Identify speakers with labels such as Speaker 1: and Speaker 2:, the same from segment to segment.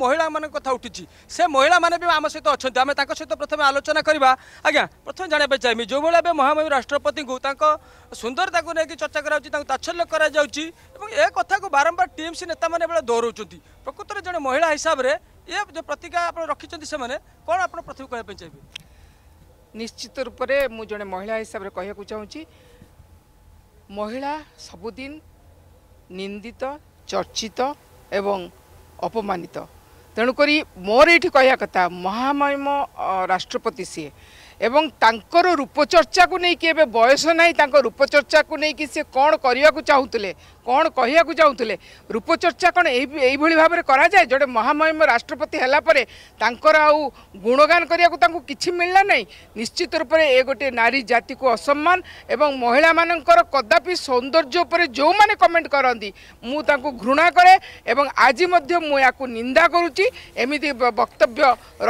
Speaker 1: ମହିଳାମାନଙ୍କ କଥା ଉଠିଛି ସେ ମହିଳାମାନେ ବି ଆମ ସହିତ ଅଛନ୍ତି ଆମେ ତାଙ୍କ ସହିତ ପ୍ରଥମେ ଆଲୋଚନା କରିବା ଆଜ୍ଞା ପ୍ରଥମେ ଜାଣିବା ପାଇଁ ଚାହିଁବି ଯେଉଁଭଳି ଏବେ ମହାମହିମ ରାଷ୍ଟ୍ରପତିଙ୍କୁ ତାଙ୍କ ସୁନ୍ଦରତାକୁ ନେଇକି ଚର୍ଚ୍ଚା କରାଯାଉଛି ତାଙ୍କୁ ତାଚ୍ଛଲ୍ୟ କରାଯାଉଛି ଏବଂ ଏ କଥାକୁ ବାରମ୍ବାର ଟିଏମ୍ସି ନେତାମାନେ ଏବେ ଦୌଡ଼ଉଛନ୍ତି ପ୍ରକୃତରେ ଜଣେ ମହିଳା ହିସାବରେ ଏ ଯେଉଁ ପ୍ରତିକା ଆପଣ ରଖିଛନ୍ତି ସେମାନେ କ'ଣ ଆପଣ ପ୍ରଥମେ କହିବା ପାଇଁ ଚାହିଁବେ
Speaker 2: ନିଶ୍ଚିତ ରୂପରେ ମୁଁ ଜଣେ ମହିଳା ହିସାବରେ କହିବାକୁ ଚାହୁଁଛି ମହିଳା ସବୁଦିନ ନିନ୍ଦିତ ଚର୍ଚ୍ଚିତ ଏବଂ ଅପମାନିତ ତେଣୁକରି ମୋର ଏଇଠି କହିବା କଥା ମହାମୟମ ରାଷ୍ଟ୍ରପତି ସିଏ ଏବଂ ତାଙ୍କର ରୂପଚର୍ଚ୍ଚାକୁ ନେଇକି ଏବେ ବୟସ ନାହିଁ ତାଙ୍କ ରୂପଚର୍ଚ୍ଚାକୁ ନେଇକି ସେ କ'ଣ କରିବାକୁ ଚାହୁଁଥିଲେ କ'ଣ କହିବାକୁ ଯାଉଥିଲେ ରୂପଚର୍ଚ୍ଚା କ'ଣ ଏଇ ଏଇଭଳି ଭାବରେ କରାଯାଏ ଯେଉଁଟେ ମହାମହିମ ରାଷ୍ଟ୍ରପତି ହେଲା ପରେ ତାଙ୍କର ଆଉ ଗୁଣଗାନ କରିବାକୁ ତାଙ୍କୁ କିଛି ମିଳିଲା ନାହିଁ ନିଶ୍ଚିତ ରୂପରେ ଏ ଗୋଟିଏ ନାରୀ ଜାତିକୁ ଅସମ୍ମାନ ଏବଂ ମହିଳାମାନଙ୍କର କଦାପି ସୌନ୍ଦର୍ଯ୍ୟ ଉପରେ ଯେଉଁମାନେ କମେଣ୍ଟ କରନ୍ତି ମୁଁ ତାଙ୍କୁ ଘୃଣା କରେ ଏବଂ ଆଜି ମଧ୍ୟ ମୁଁ ଏହାକୁ ନିନ୍ଦା କରୁଛି ଏମିତି ବକ୍ତବ୍ୟ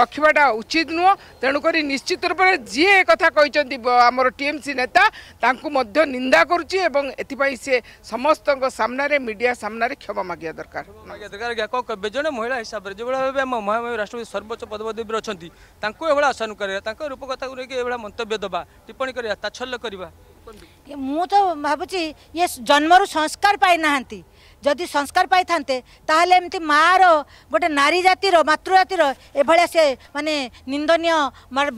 Speaker 2: ରଖିବାଟା ଉଚିତ ନୁହଁ ତେଣୁକରି ନିଶ୍ଚିତ ରୂପରେ ଯିଏ ଏ କଥା କହିଛନ୍ତି ଆମର ଟିଏମ୍ସି ନେତା ତାଙ୍କୁ ମଧ୍ୟ ନିନ୍ଦା କରୁଛି ଏବଂ ଏଥିପାଇଁ ସେ ସମସ୍ତ ମହିଳାଙ୍କ ସାମ୍ନାରେ ମିଡିଆ ସାମ୍ନାରେ କ୍ଷମା ମାଗିବା
Speaker 1: ଦରକାର ଜଣେ ମହିଳା ହିସାବରେ ଯେଉଁଭଳିଆ ଭାବେ ଆମ ମହାମୟ ରାଷ୍ଟ୍ରପତି ସର୍ବୋଚ୍ଚ ପଦପଦବୀରେ ଅଛନ୍ତି ତାଙ୍କୁ ଏଭଳି ଆସନ କରିବା ତାଙ୍କ ରୂପକଥାକୁ ନେଇକି ଏଭଳିଆ ମନ୍ତବ୍ୟ ଦେବା ଟିପ୍ପଣୀ କରିବା ତାଛଲ୍ୟ କରିବା
Speaker 3: ମୁଁ ତ ଭାବୁଛି ଇଏ ଜନ୍ମରୁ ସଂସ୍କାର ପାଇନାହାନ୍ତି ଯଦି ସଂସ୍କାର ପାଇଥାନ୍ତେ ତାହେଲେ ଏମିତି ମାଆର ଗୋଟେ ନାରୀ ଜାତିର ମାତୃଜାତିର ଏଭଳିଆ ସେ ମାନେ ନିନ୍ଦନୀୟ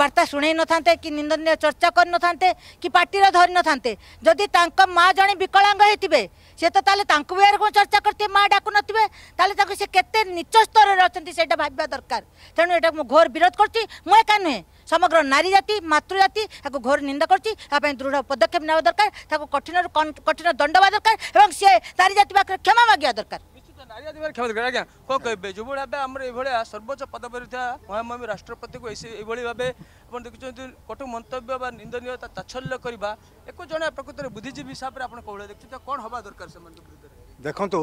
Speaker 3: ବାର୍ତ୍ତା ଶୁଣେଇ ନଥାନ୍ତେ କି ନିନ୍ଦନୀୟ ଚର୍ଚ୍ଚା କରିନଥାନ୍ତେ କି ପାଟିର ଧରିନଥାନ୍ତେ ଯଦି ତାଙ୍କ ମା ଜଣେ ବିକଳାଙ୍ଗ ହେଇଥିବେ ସେ ତ ତାହେଲେ ତାଙ୍କୁ ବି ଏରକମ ଚର୍ଚ୍ଚା କରିଥିବେ ମା ଡାକୁନଥିବେ ତାହେଲେ ତାଙ୍କୁ ସେ କେତେ ନିଚ ସ୍ତରରେ ଅଛନ୍ତି ସେଇଟା ଭାବିବା ଦରକାର ତେଣୁ ଏଇଟାକୁ ମୁଁ ଘୋର ବିରୋଧ କରୁଛି ମୁଁ ଏକା ନୁହେଁ ସମଗ୍ର ନାରୀ ଜାତି ମାତୃଜାତି ତାକୁ ଘୋର ନିନ୍ଦା କରୁଛି ତା ପାଇଁ ଦୃଢ଼ ପଦକ୍ଷେପ ନେବା ଦରକାର ତାକୁ କଠିନରୁ କଠିନ ଦଣ୍ଡ ଦରକାର ଏବଂ ସିଏ ନାରୀ ଜାତି ପାଖରେ କ୍ଷମାମାଗିବା ଦରକାର
Speaker 1: ନାରୀ ଅଧିକାର କ୍ଷମା ଦରକାର ଆଜ୍ଞା କ'ଣ କହିବେ ଯେଉଁଭଳି ଭାବେ ଆମର ଏଇଭଳିଆ ସର୍ବୋଚ୍ଚ ପଦବୀରେ ଥିବା ମହାମହିମ ରାଷ୍ଟ୍ରପତିକୁ ଏଇଭଳି ଭାବେ ଆପଣ ଦେଖୁଛନ୍ତି କଟୁ ମନ୍ତବ୍ୟ ବା ନିନ୍ଦନୀୟ ତାଚ୍ଛଲ୍ୟ କରିବା ଏକ ଜଣେ ପ୍ରକୃତରେ ବୁଦ୍ଧିଜୀବୀ ହିସାବରେ ଆପଣ କୋଉଭଳିଆ ଦେଖୁଛନ୍ତି କ'ଣ ହେବା ଦରକାର ସେମାନଙ୍କ ବିରୁଦ୍ଧରେ
Speaker 4: ଦେଖନ୍ତୁ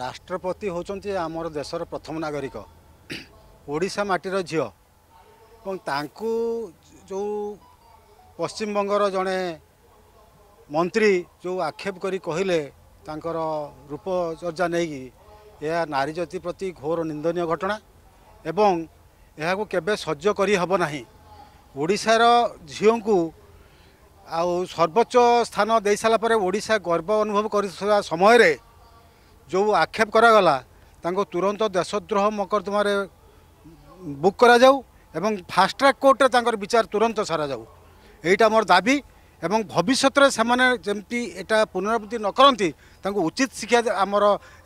Speaker 4: ରାଷ୍ଟ୍ରପତି ହେଉଛନ୍ତି ଆମର ଦେଶର ପ୍ରଥମ ନାଗରିକ ଓଡ଼ିଶା ମାଟିର ଝିଅ ଏବଂ ତାଙ୍କୁ ଯେଉଁ ପଶ୍ଚିମବଙ୍ଗର ଜଣେ ମନ୍ତ୍ରୀ ଯେଉଁ ଆକ୍ଷେପ କରି କହିଲେ ତାଙ୍କର ରୂପ ରୂପଚର୍ଯ୍ୟା ନେଇକି ଏହା ନାରୀ ଜାତି ପ୍ରତି ଘୋର ନିନ୍ଦନୀୟ ଘଟଣା ଏବଂ ଏହାକୁ କେବେ ସହ୍ୟ କରିହେବ ନାହିଁ ଓଡ଼ିଶାର ଝିଅଙ୍କୁ ଆଉ ସର୍ବୋଚ୍ଚ ସ୍ଥାନ ଦେଇସାରିଲା ପରେ ଓଡ଼ିଶା ଗର୍ବ ଅନୁଭବ କରିଥିବା ସମୟରେ ଯେଉଁ ଆକ୍ଷେପ କରାଗଲା ତାଙ୍କୁ ତୁରନ୍ତ ଦେଶଦ୍ରୋହ ମକଦ୍ଦମାରେ ବୁକ୍ କରାଯାଉ ଏବଂ ଫାଷ୍ଟ ଟ୍ରାକ୍ କୋର୍ଟରେ ତାଙ୍କର ବିଚାର ତୁରନ୍ତ ସରାଯାଉ ଏଇଟା ମୋର ଦାବି এবং ভবিষ্যতরে সেমানে যেমতি এটা পুনরাবৃত্তি ন করতে তাঁকু উচিত শিক্ষা আমার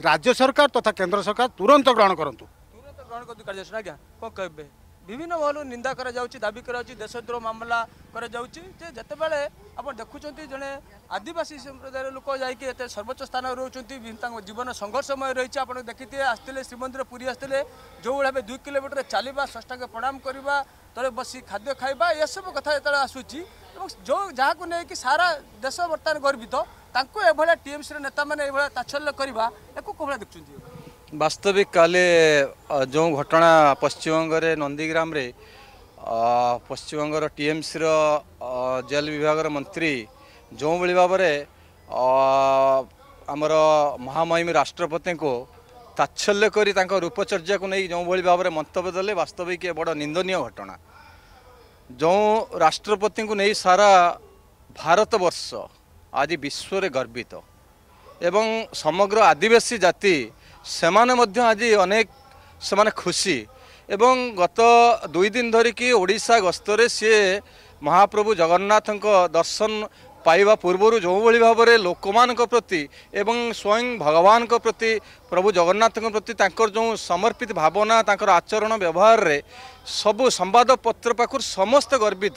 Speaker 4: রাজ্য সরকার তথা কেন্দ্র সরকার তুরন্ত গ্রহণ করতু
Speaker 1: তুরন্ত গ্রহণ করতু কার্যাসন আজ্ঞা কবে ବିଭିନ୍ନ ଭଲ ନିନ୍ଦା କରାଯାଉଛି ଦାବି କରାଯାଉଛି ଦେଶଦ୍ରୋହ ମାମଲା କରାଯାଉଛି ଯେ ଯେତେବେଳେ ଆପଣ ଦେଖୁଛନ୍ତି ଜଣେ ଆଦିବାସୀ ସମ୍ପ୍ରଦାୟର ଲୋକ ଯାଇକି ଏତେ ସର୍ବୋଚ୍ଚ ସ୍ଥାନରେ ରହୁଛନ୍ତି ତାଙ୍କ ଜୀବନ ସଂଘର୍ଷମୟ ରହିଛି ଆପଣ ଦେଖିଥିବେ ଆସିଥିଲେ ଶ୍ରୀମନ୍ଦିର ପୁରୀ ଆସିଥିଲେ ଯେଉଁଭଳି ଭାବେ ଦୁଇ କିଲୋମିଟର ଚାଲିବା ଷଷ୍ଠାଙ୍କ ପ୍ରଣାମ କରିବା ତଳେ ବସି ଖାଦ୍ୟ ଖାଇବା ଏସବୁ କଥା ଯେତେବେଳେ ଆସୁଛି ଏବଂ ଯେଉଁ ଯାହାକୁ ନେଇକି ସାରା ଦେଶ ବର୍ତ୍ତମାନ ଗର୍ବିତ ତାଙ୍କୁ ଏଭଳିଆ ଟିଏମ୍ସିର ନେତାମାନେ ଏଭଳିଆ ତାଚଲ୍ୟ କରିବା ଏକୁ କୋଭଳିଆ ଦେଖୁଛନ୍ତି
Speaker 5: ବାସ୍ତବିକ କାଲି ଯେଉଁ ଘଟଣା ପଶ୍ଚିମବଙ୍ଗରେ ନନ୍ଦୀଗ୍ରାମରେ ପଶ୍ଚିମବଙ୍ଗର ଟିଏମ୍ସିର ଜେଲ୍ ବିଭାଗର ମନ୍ତ୍ରୀ ଯେଉଁଭଳି ଭାବରେ ଆମର ମହାମହିମ ରାଷ୍ଟ୍ରପତିଙ୍କୁ ତାତ୍ସଲ୍ୟ କରି ତାଙ୍କ ରୂପଚର୍ଯ୍ୟାକୁ ନେଇ ଯେଉଁଭଳି ଭାବରେ ମନ୍ତବ୍ୟ ଦେଲେ ବାସ୍ତବିକ ବଡ଼ ନିନ୍ଦନୀୟ ଘଟଣା ଯେଉଁ ରାଷ୍ଟ୍ରପତିଙ୍କୁ ନେଇ ସାରା ଭାରତବର୍ଷ ଆଜି ବିଶ୍ୱରେ ଗର୍ବିତ ଏବଂ ସମଗ୍ର ଆଦିବାସୀ ଜାତି ସେମାନେ ମଧ୍ୟ ଆଜି ଅନେକ ସେମାନେ ଖୁସି ଏବଂ ଗତ ଦୁଇ ଦିନ ଧରିକି ଓଡ଼ିଶା ଗସ୍ତରେ ସିଏ ମହାପ୍ରଭୁ ଜଗନ୍ନାଥଙ୍କ ଦର୍ଶନ ପାଇବା ପୂର୍ବରୁ ଯେଉଁଭଳି ଭାବରେ ଲୋକମାନଙ୍କ ପ୍ରତି ଏବଂ ସ୍ୱୟଂ ଭଗବାନଙ୍କ ପ୍ରତି ପ୍ରଭୁ ଜଗନ୍ନାଥଙ୍କ ପ୍ରତି ତାଙ୍କର ଯେଉଁ ସମର୍ପିତ ଭାବନା ତାଙ୍କର ଆଚରଣ ବ୍ୟବହାରରେ ସବୁ ସମ୍ବାଦପତ୍ର ପାଖରୁ ସମସ୍ତେ ଗର୍ବିତ